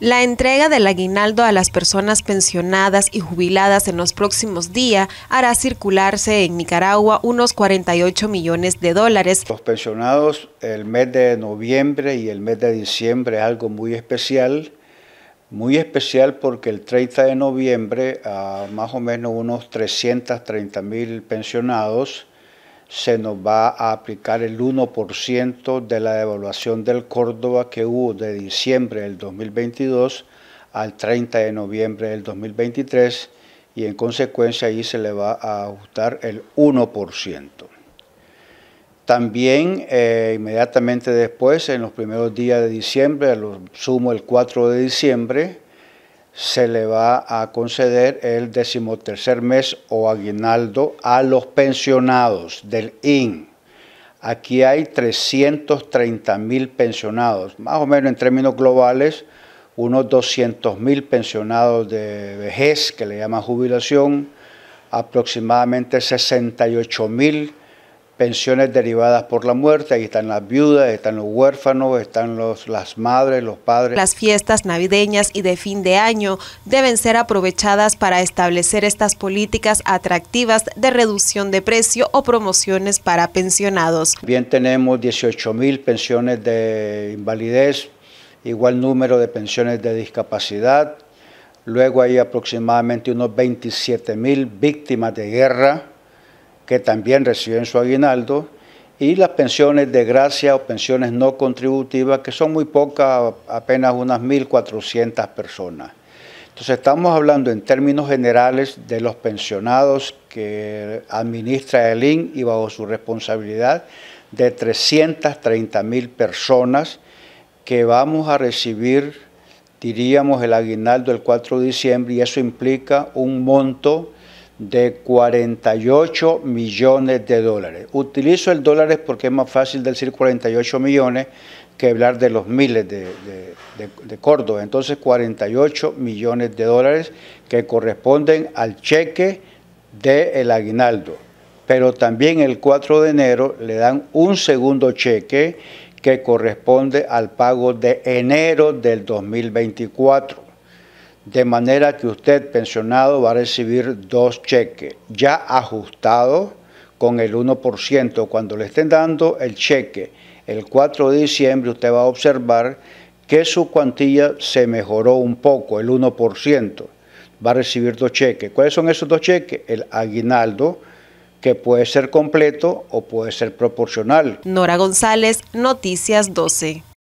La entrega del aguinaldo a las personas pensionadas y jubiladas en los próximos días hará circularse en Nicaragua unos 48 millones de dólares. Los pensionados, el mes de noviembre y el mes de diciembre es algo muy especial, muy especial porque el 30 de noviembre a más o menos unos 330 mil pensionados se nos va a aplicar el 1% de la devaluación del Córdoba que hubo de diciembre del 2022 al 30 de noviembre del 2023 y en consecuencia ahí se le va a ajustar el 1%. También eh, inmediatamente después, en los primeros días de diciembre, lo sumo el 4 de diciembre, se le va a conceder el decimotercer mes o aguinaldo a los pensionados del IN. Aquí hay 330 mil pensionados, más o menos en términos globales, unos 200 mil pensionados de vejez, que le llaman jubilación, aproximadamente 68 mil pensiones derivadas por la muerte, ahí están las viudas, están los huérfanos, están las madres, los padres. Las fiestas navideñas y de fin de año deben ser aprovechadas para establecer estas políticas atractivas de reducción de precio o promociones para pensionados. Bien tenemos 18 mil pensiones de invalidez, igual número de pensiones de discapacidad, luego hay aproximadamente unos 27 mil víctimas de guerra, que también reciben su aguinaldo, y las pensiones de gracia o pensiones no contributivas, que son muy pocas, apenas unas 1.400 personas. Entonces estamos hablando en términos generales de los pensionados que administra el IN y bajo su responsabilidad de 330 mil personas que vamos a recibir, diríamos, el aguinaldo el 4 de diciembre y eso implica un monto de 48 millones de dólares. Utilizo el dólares porque es más fácil decir 48 millones que hablar de los miles de, de, de, Córdoba. Entonces, 48 millones de dólares que corresponden al cheque del aguinaldo. Pero también el 4 de enero le dan un segundo cheque que corresponde al pago de enero del 2024 de manera que usted pensionado va a recibir dos cheques ya ajustados con el 1%. Cuando le estén dando el cheque el 4 de diciembre, usted va a observar que su cuantía se mejoró un poco, el 1%. Va a recibir dos cheques. ¿Cuáles son esos dos cheques? El aguinaldo, que puede ser completo o puede ser proporcional. Nora González, Noticias 12.